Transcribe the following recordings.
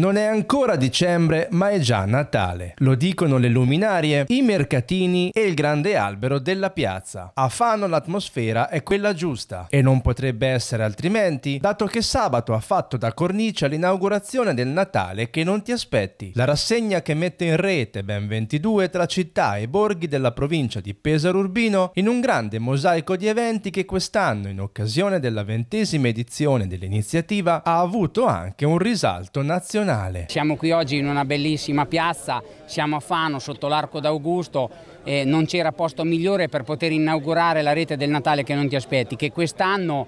Non è ancora dicembre, ma è già Natale. Lo dicono le luminarie, i mercatini e il grande albero della piazza. A Fano l'atmosfera è quella giusta e non potrebbe essere altrimenti, dato che sabato ha fatto da cornice l'inaugurazione del Natale che non ti aspetti. La rassegna che mette in rete ben 22 tra città e borghi della provincia di Pesaro Urbino in un grande mosaico di eventi che quest'anno, in occasione della ventesima edizione dell'iniziativa, ha avuto anche un risalto nazionale nazionale. Siamo qui oggi in una bellissima piazza, siamo a Fano sotto l'arco d'Augusto e non c'era posto migliore per poter inaugurare la rete del Natale che non ti aspetti, che quest'anno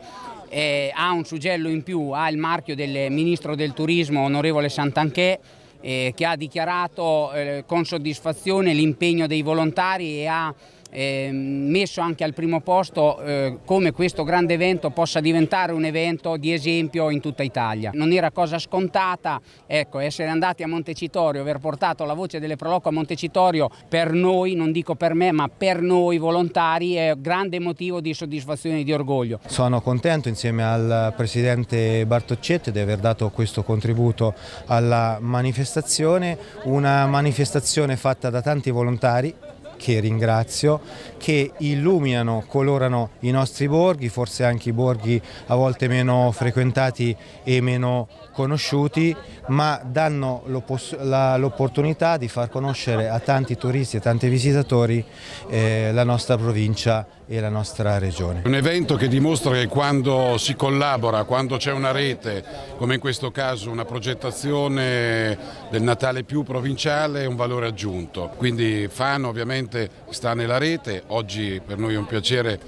eh, ha un suggello in più, ha il marchio del Ministro del Turismo, onorevole Santanchè, eh, che ha dichiarato eh, con soddisfazione l'impegno dei volontari e ha Ehm, messo anche al primo posto eh, come questo grande evento possa diventare un evento di esempio in tutta Italia. Non era cosa scontata, ecco, essere andati a Montecitorio, aver portato la voce delle Proloco a Montecitorio per noi, non dico per me, ma per noi volontari è grande motivo di soddisfazione e di orgoglio. Sono contento insieme al Presidente Bartoccetti di aver dato questo contributo alla manifestazione, una manifestazione fatta da tanti volontari che ringrazio, che illuminano, colorano i nostri borghi, forse anche i borghi a volte meno frequentati e meno conosciuti, ma danno l'opportunità di far conoscere a tanti turisti e tanti visitatori eh, la nostra provincia e la nostra regione. Un evento che dimostra che quando si collabora, quando c'è una rete, come in questo caso una progettazione del Natale più provinciale, è un valore aggiunto. Quindi Fano ovviamente importante sta nella rete, oggi per noi è un piacere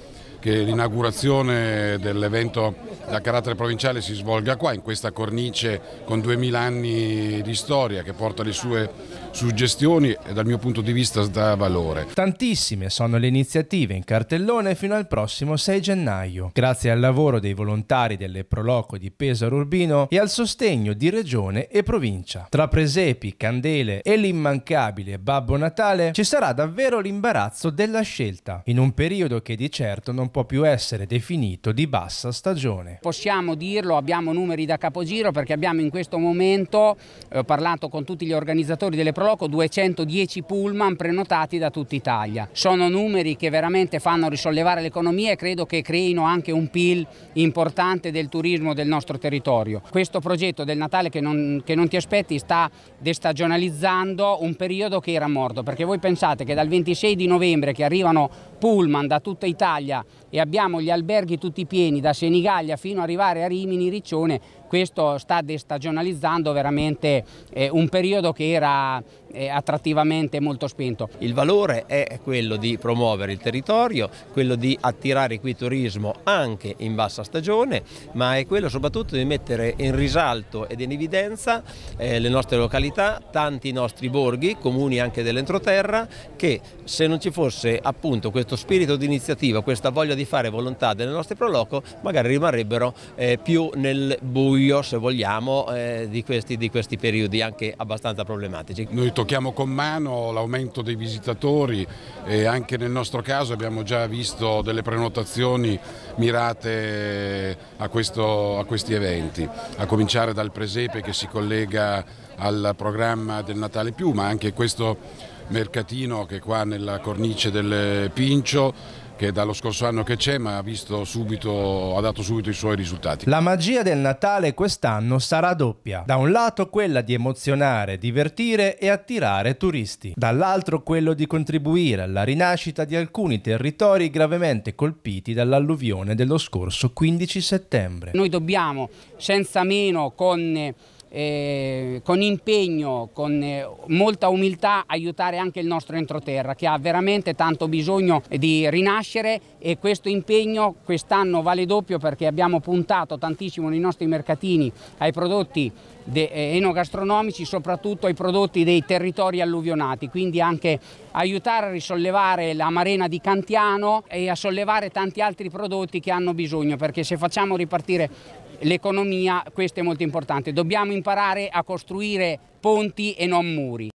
che l'inaugurazione dell'evento da carattere provinciale si svolga qua, in questa cornice con 2000 anni di storia che porta le sue suggestioni e dal mio punto di vista dà valore. Tantissime sono le iniziative in cartellone fino al prossimo 6 gennaio. Grazie al lavoro dei volontari delle Proloco di Pesaro Urbino e al sostegno di regione e provincia. Tra presepi, candele e l'immancabile Babbo Natale ci sarà davvero l'imbarazzo della scelta, in un periodo che di certo non può può più essere definito di bassa stagione. Possiamo dirlo, abbiamo numeri da capogiro perché abbiamo in questo momento, ho eh, parlato con tutti gli organizzatori delle Proloco, 210 pullman prenotati da tutta Italia. Sono numeri che veramente fanno risollevare l'economia e credo che creino anche un PIL importante del turismo del nostro territorio. Questo progetto del Natale che non, che non ti aspetti sta destagionalizzando un periodo che era morto, perché voi pensate che dal 26 di novembre che arrivano pullman da tutta Italia e abbiamo gli alberghi tutti pieni da Senigallia fino ad arrivare a Rimini, Riccione, questo sta destagionalizzando veramente eh, un periodo che era eh, attrattivamente molto spento. Il valore è quello di promuovere il territorio, quello di attirare qui turismo anche in bassa stagione, ma è quello soprattutto di mettere in risalto ed in evidenza eh, le nostre località, tanti nostri borghi, comuni anche dell'entroterra, che se non ci fosse appunto questo spirito di iniziativa, questa voglia di fare volontà delle nostre proloco magari rimarrebbero eh, più nel buio, se vogliamo, eh, di, questi, di, questi, periodi anche abbastanza problematici. Noi tocchiamo con mano l'aumento dei visitatori e anche nel nostro caso abbiamo già visto delle prenotazioni mirate a, questo, a questi eventi, a cominciare dal presepe che si collega al programma del Natale più, ma anche questo mercatino che è qua nella cornice del Pincio che è dallo scorso anno che c'è ma ha, subito, ha dato subito i suoi risultati. La magia del Natale quest'anno sarà doppia. Da un lato quella di emozionare, divertire e attirare turisti, dall'altro quello di contribuire alla rinascita di alcuni territori gravemente colpiti dall'alluvione dello scorso 15 settembre. Noi dobbiamo senza meno con eh, con impegno, con eh, molta umiltà aiutare anche il nostro entroterra che ha veramente tanto bisogno di rinascere e questo impegno quest'anno vale doppio perché abbiamo puntato tantissimo nei nostri mercatini ai prodotti eh, enogastronomici, soprattutto ai prodotti dei territori alluvionati, quindi anche aiutare a risollevare la marena di Cantiano e a sollevare tanti altri prodotti che hanno bisogno perché se facciamo ripartire l'economia questo è molto importante. Dobbiamo imparare a costruire ponti e non muri.